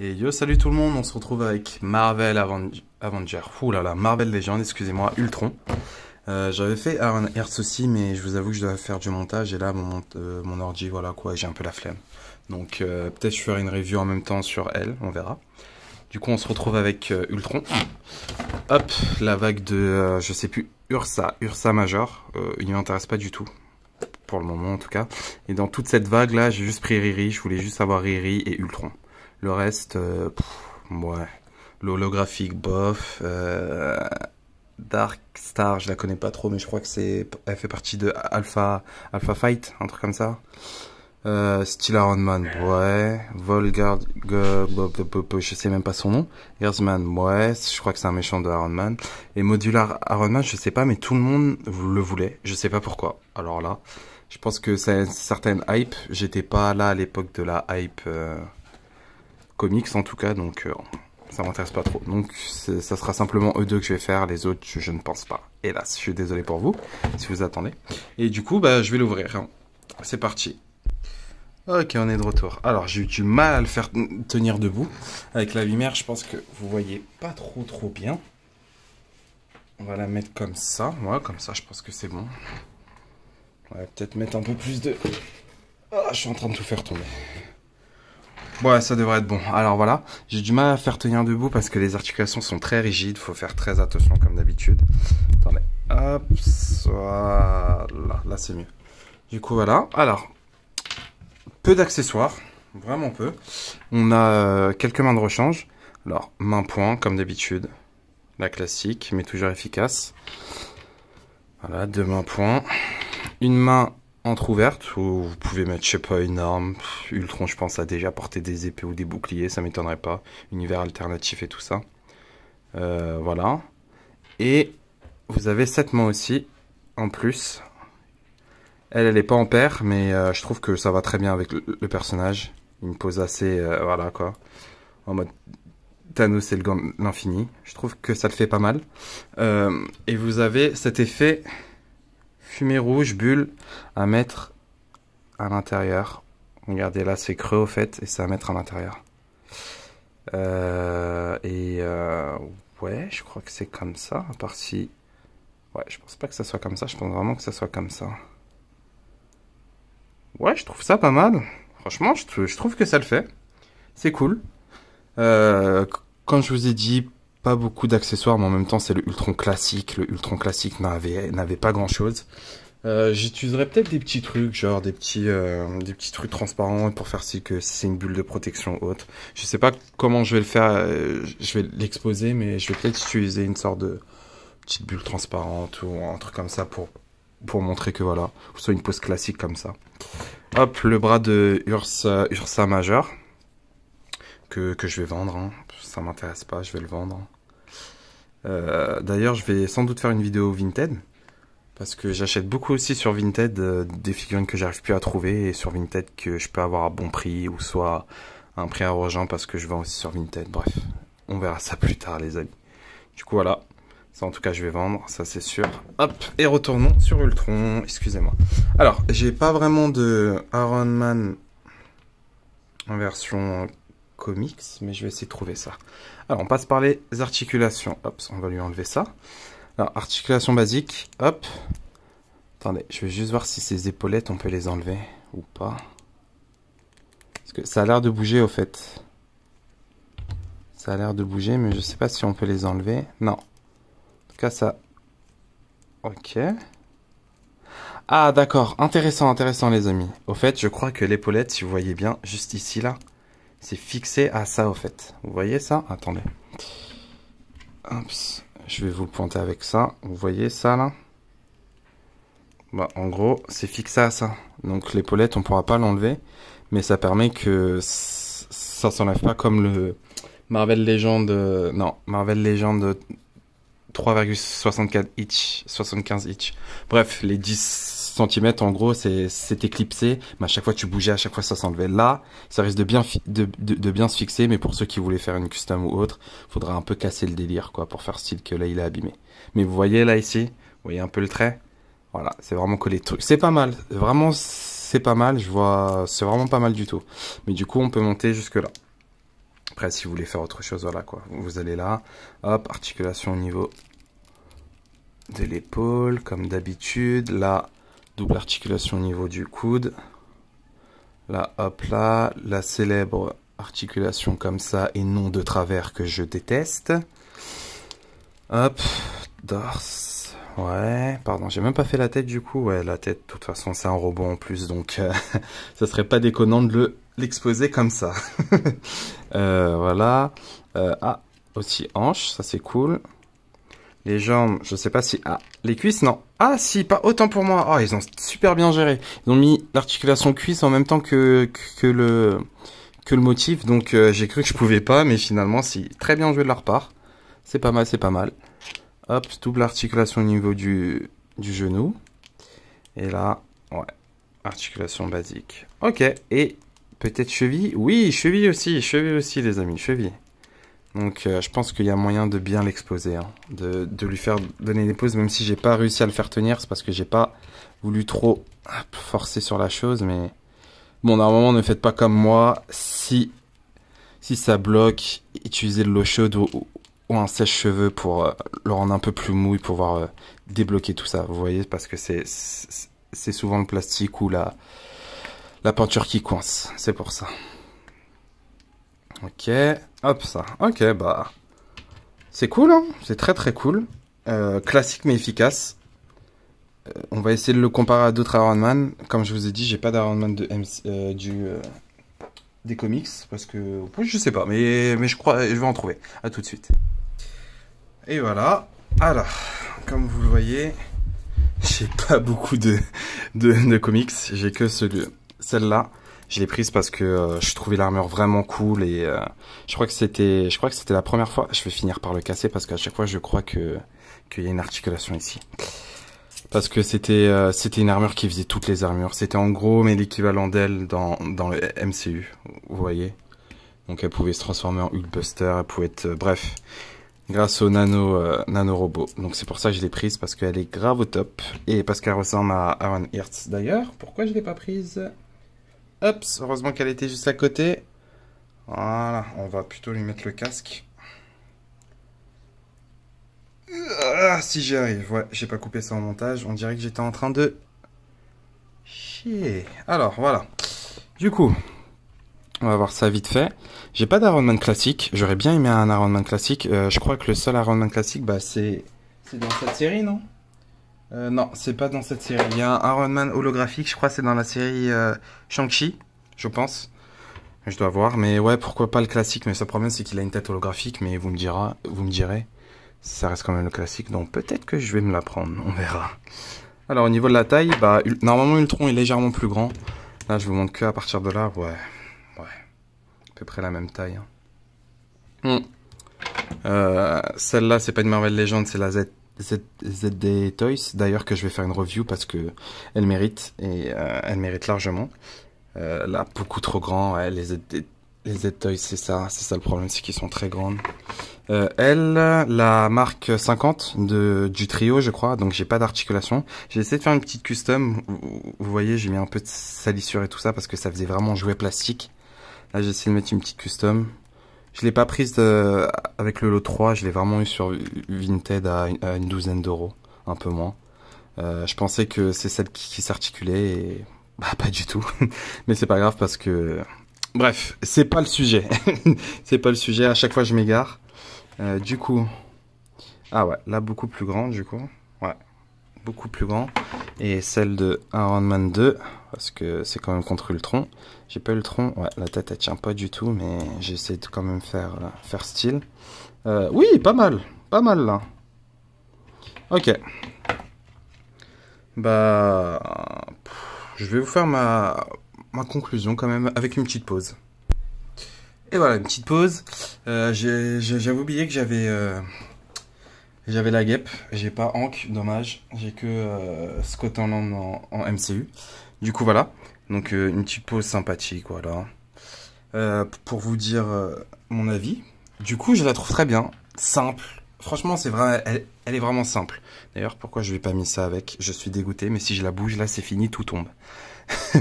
Et yo, salut tout le monde, on se retrouve avec Marvel Avenger, Avenger. Ouh là là, Marvel Legend. excusez-moi, Ultron. Euh, j'avais fait un Hertz aussi, mais je vous avoue que je dois faire du montage, et là, mon, euh, mon ordi, voilà quoi, j'ai un peu la flemme. Donc euh, peut-être je ferai une review en même temps sur elle, on verra. Du coup, on se retrouve avec Ultron. Hop, la vague de, je sais plus, Ursa, Ursa Major, il ne m'intéresse pas du tout pour le moment en tout cas. Et dans toute cette vague là, j'ai juste pris Riri, je voulais juste avoir Riri et Ultron. Le reste, euh, ouais. L'holographique, bof. Euh, Dark Star, je la connais pas trop, mais je crois que c'est, elle fait partie de Alpha, Alpha Fight, un truc comme ça. Euh, Steel Iron Man, ouais. Volgard, je sais même pas son nom. Gersman, ouais. Je crois que c'est un méchant de Iron Man. Et Modular Iron Man, je sais pas, mais tout le monde le voulait. Je sais pas pourquoi. Alors là, je pense que c'est une certaine hype. J'étais pas là à l'époque de la hype. Euh, comics en tout cas, donc euh, ça m'intéresse pas trop. Donc ça sera simplement eux deux que je vais faire, les autres je, ne pense pas. Hélas, je suis désolé pour vous, si vous attendez. Et du coup, bah, je vais l'ouvrir. Hein. C'est parti. Ok, on est de retour. Alors, j'ai eu du mal à le faire tenir debout. Avec la lumière, je pense que vous voyez pas trop trop bien. On va la mettre comme ça. moi comme ça, je pense que c'est bon. On va peut-être mettre un peu plus de... Ah, je suis en train de tout faire tomber. Ouais, ça devrait être bon. Alors voilà, j'ai du mal à faire tenir debout parce que les articulations sont très rigides, faut faire très attention comme d'habitude. Attendez, hop, voilà, là c'est mieux. Du coup voilà, alors, peu d'accessoires, vraiment peu. On a euh, quelques mains de rechange. Alors, main-point comme d'habitude, la classique, mais toujours efficace. Voilà, deux mains point. Une main ouverte où vous pouvez mettre, je sais pas, une arme. Ultron, je pense, a déjà porté des épées ou des boucliers, ça m'étonnerait pas. Univers alternatif et tout ça. Euh, voilà. Et vous avez cette main aussi, en plus. Elle, elle est pas en paire, mais euh, je trouve que ça va très bien avec le, personnage. Une pose assez, euh, voilà quoi. En mode Thanos et l'infini. Je trouve que ça le fait pas mal. et vous avez cet effet fumée rouge, bulle, à mettre à l'intérieur. Regardez là, c'est creux au fait, et c'est à mettre à l'intérieur. Euh, et euh, ouais, je crois que c'est comme ça, à part si... Ouais, je pense pas que ça soit comme ça, je pense vraiment que ça soit comme ça. Ouais, je trouve ça pas mal. Franchement, je, trouve que ça le fait. C'est cool. Euh, je vous ai dit, pas beaucoup d'accessoires, mais en même temps, c'est le Ultron classique. Le Ultron classique n'avait pas grand-chose. Euh, J'utiliserais peut-être des petits trucs, genre des petits, euh, des petits trucs transparents pour faire si que c'est une bulle de protection haute. Je sais pas comment je vais le faire, euh, je vais l'exposer, mais je vais peut-être utiliser une sorte de petite bulle transparente ou un truc comme ça pour, pour montrer que voilà, soit une pose classique comme ça. Hop, le bras de Ursa, Ursa majeur que, je vais vendre. Hein. Ça m'intéresse pas, je vais le vendre. Euh, d'ailleurs, je vais sans doute faire une vidéo Vinted. Parce que j'achète beaucoup aussi sur Vinted euh, des figurines que j'arrive plus à trouver. Et sur Vinted que je peux avoir à bon prix ou soit un prix rejoindre parce que je vends aussi sur Vinted. Bref, on verra ça plus tard les amis. Du coup, voilà. Ça, en tout cas, je vais vendre, ça c'est sûr. Hop, et retournons sur Ultron, excusez-moi. Alors, j'ai pas vraiment de Iron Man en version comics, mais je vais essayer de trouver ça. Alors, on passe par les articulations. Hop, on va lui enlever ça. Alors, articulation basique, hop. Attendez, je vais juste voir si ces épaulettes, on peut les enlever ou pas. Parce que ça a l'air de bouger, au fait. Ça a l'air de bouger, mais je sais pas si on peut les enlever. Non. En tout cas, ça... Ok. Ah, d'accord. Intéressant, intéressant, les amis. Au fait, je crois que l'épaulette, si vous voyez bien, juste ici, là, c'est fixé à ça au fait. Vous voyez ça Attendez. Je vais vous le pointer avec ça. Vous voyez ça là bah, En gros, c'est fixé à ça. Donc l'épaulette, on pourra pas l'enlever. Mais ça permet que ça s'enlève pas comme le Marvel Legend. Euh, non, Marvel Legend 3,64 itch, 75 itch. Bref, les 10 cm en gros, c'est éclipsé, mais à chaque fois tu bougeais, à chaque fois ça s'enlevait. Là, ça risque de bien, de, de, bien se fixer, mais pour ceux qui voulaient faire une custom ou autre, faudra un peu casser le délire, quoi, pour faire style que là il est abîmé. Mais vous voyez là ici, vous voyez un peu le trait Voilà, c'est vraiment collé truc. C'est pas mal, vraiment c'est pas mal, je vois, c'est vraiment pas mal du tout. Mais du coup, on peut monter jusque là. Après, si vous voulez faire autre chose, voilà quoi. Vous allez là, hop, articulation au niveau de l'épaule, comme d'habitude. Là, double articulation au niveau du coude. Là, hop là, la célèbre articulation comme ça et non de travers que je déteste. Hop, dors, Ouais, pardon, j'ai même pas fait la tête du coup. Ouais, la tête, de toute façon, c'est un robot en plus, donc ça euh, serait pas déconnant de le l'exposer comme ça. Euh, voilà. Euh, ah, aussi hanche ça c'est cool. Les jambes, je sais pas si... Ah, les cuisses, non. Ah si, pas autant pour moi. Oh, ils ont super bien géré. Ils ont mis l'articulation cuisse en même temps que, le, que le motif. Donc j'ai cru que je pouvais pas, mais finalement, si. Très bien joué de leur part. C'est pas mal, c'est pas mal. Hop, double articulation au niveau du, du genou. Et là, ouais, articulation basique. Ok, et peut-être cheville Oui, cheville aussi, cheville aussi les amis, cheville. Donc euh, je pense qu'il y a moyen de bien l'exposer, hein, de, lui faire donner des pauses, même si j'ai pas réussi à le faire tenir, c'est parce que j'ai pas voulu trop forcer sur la chose, mais bon normalement ne faites pas comme moi, si, si ça bloque, utilisez de l'eau chaude ou, ou un sèche-cheveux pour euh, le rendre un peu plus mou et pouvoir euh, débloquer tout ça, vous voyez, parce que c'est souvent le plastique ou la, la peinture qui coince, c'est pour ça. Ok, hop ça, ok bah c'est cool, hein. c'est très très cool, euh, classique mais efficace. on va essayer de le comparer à d'autres Iron Man, comme je vous ai dit, j'ai pas d'Iron Man de du, des comics, parce que je sais pas, mais, mais je crois, je vais en trouver, à tout de suite. Et voilà. Alors, comme vous le voyez, j'ai pas beaucoup de, de, comics. J'ai que celle-là. Je l'ai prise parce que euh, je trouvais l'armure vraiment cool et euh, je crois que c'était, je crois que c'était la première fois. Je vais finir par le casser parce qu'à chaque fois, je crois que qu'il y a une articulation ici. Parce que c'était euh, c'était une armure qui faisait toutes les armures. C'était en gros mais l'équivalent d'elle dans dans le MCU. Vous voyez. Donc elle pouvait se transformer en Hulkbuster, elle pouvait être bref grâce au euh, nano, robot. Donc c'est pour ça que je l'ai prise parce qu'elle est grave au top et parce qu'elle ressemble à Aaron Hertz. D'ailleurs, pourquoi je ne l'ai pas prise Hop, heureusement qu'elle était juste à côté. Voilà, on va plutôt lui mettre le casque. Ah, si j'y arrive, ouais, j'ai pas coupé ça en montage. On dirait que j'étais en train de chier. Alors voilà. Du coup, on va voir ça vite fait. J'ai pas d'Ironman classique. J'aurais bien aimé un Ironman classique. Euh, je crois que le seul Ironman classique, bah, c'est dans cette série, non euh, Non, c'est pas dans cette série. Il y a un Ironman holographique. Je crois que c'est dans la série euh, Shang-Chi, je pense. Je dois voir. Mais ouais, pourquoi pas le classique Mais ça problème, c'est qu'il a une tête holographique. Mais vous me, direz. vous me direz, ça reste quand même le classique. Donc peut-être que je vais me la prendre. On verra. Alors au niveau de la taille, bah, normalement Ultron est légèrement plus grand. Là, je vous montre que à partir de là, ouais peu près la même taille. Hein. Mm. Euh, celle-là, c'est pas une Marvel légende c'est la Z, ZD Toys, d'ailleurs que je vais faire une review parce que elle mérite, et euh, elle mérite largement. Euh, là, beaucoup trop grand, les, ZD, Z Toys, c'est ça, c'est ça le problème, c'est qu'ils sont très grandes. elle, la marque 50 de, du trio, je crois, donc j'ai pas d'articulation. J'ai essayé de faire une petite custom, vous voyez, j'ai mis un peu de salissure et tout ça parce que ça faisait vraiment jouer plastique. Là, j'ai essayé de mettre une petite custom. Je l'ai pas prise avec le lot 3, je l'ai vraiment eu sur Vinted à une, douzaine d'euros, un peu moins. Euh, je pensais que c'est celle qui, s'articulait et bah pas du tout. Mais c'est pas grave parce que bref, c'est pas le sujet. c'est pas le sujet. À chaque fois je m'égare. Euh, du coup, ah ouais, là beaucoup plus grande du coup beaucoup plus grand et celle de Iron Man 2 parce que c'est quand même contre Ultron. J'ai pas Ultron, ouais, la tête elle tient pas du tout, mais j'essaie de quand même faire, faire style. Euh, oui, pas mal, pas mal là. Ok. Bah, je vais vous faire ma, conclusion quand même avec une petite pause. Et voilà, une petite pause. Euh, j'avais oublié que j'avais euh, j'avais la guêpe, j'ai pas Hank, dommage. J'ai que euh, en, en, MCU. Du coup, voilà. Donc, euh, une petite pause sympathique, voilà. Euh, pour vous dire euh, mon avis. Du coup, je la trouve très bien. Simple. Franchement, c'est vrai, elle, est vraiment simple. D'ailleurs, pourquoi je lui ai pas mis ça avec Je suis dégoûté, mais si je la bouge, là, c'est fini, tout tombe.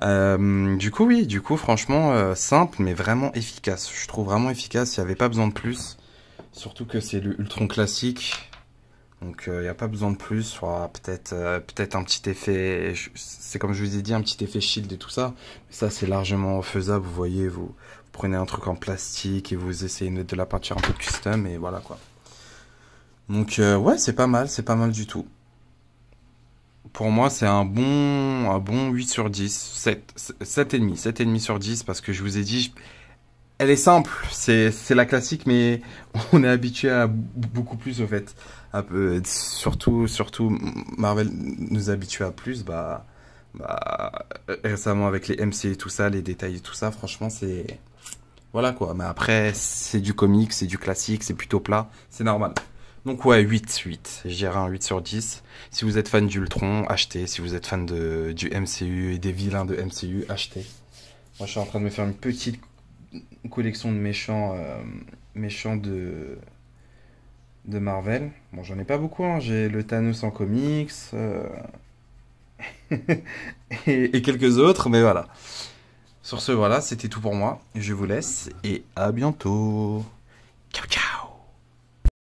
Euh, du coup, oui, du coup, franchement, simple, mais vraiment efficace. Je trouve vraiment efficace, il n'y avait pas besoin de plus. Surtout que c'est le classique. Donc il euh, n'y a pas besoin de plus, voilà, peut-être euh, peut un petit effet, c'est comme je vous ai dit, un petit effet shield et tout ça. ça c'est largement faisable, vous voyez, vous, prenez un truc en plastique et vous essayez de mettre de la peinture un peu custom et voilà quoi. Donc euh, ouais, c'est pas mal, c'est pas mal du tout. Pour moi c'est un bon, un bon 8 sur 10, 7, 7,5, demi sur 10 parce que je vous ai dit elle est simple, c'est la classique, mais on est habitué à beaucoup plus au fait. surtout, surtout, Marvel nous habitue à plus, bah, bah euh, récemment avec les MC et tout ça, les détails et tout ça, franchement, c'est. Voilà quoi. Mais après, c'est du comique, c'est du classique, c'est plutôt plat, c'est normal. Donc ouais, 8, 8. J'irai un 8 sur 10. Si vous êtes fan d'Ultron, achetez. Si vous êtes fan de, du MCU et des vilains de MCU, achetez. Moi, je suis en train de me faire une petite collection de méchants, euh, méchants de, de Marvel. Bon, j'en ai pas beaucoup. Hein. J'ai le Thanos en comics. Euh, et... et, quelques autres, mais voilà. Sur ce, voilà, c'était tout pour moi. Je vous laisse et à bientôt. Ciao, ciao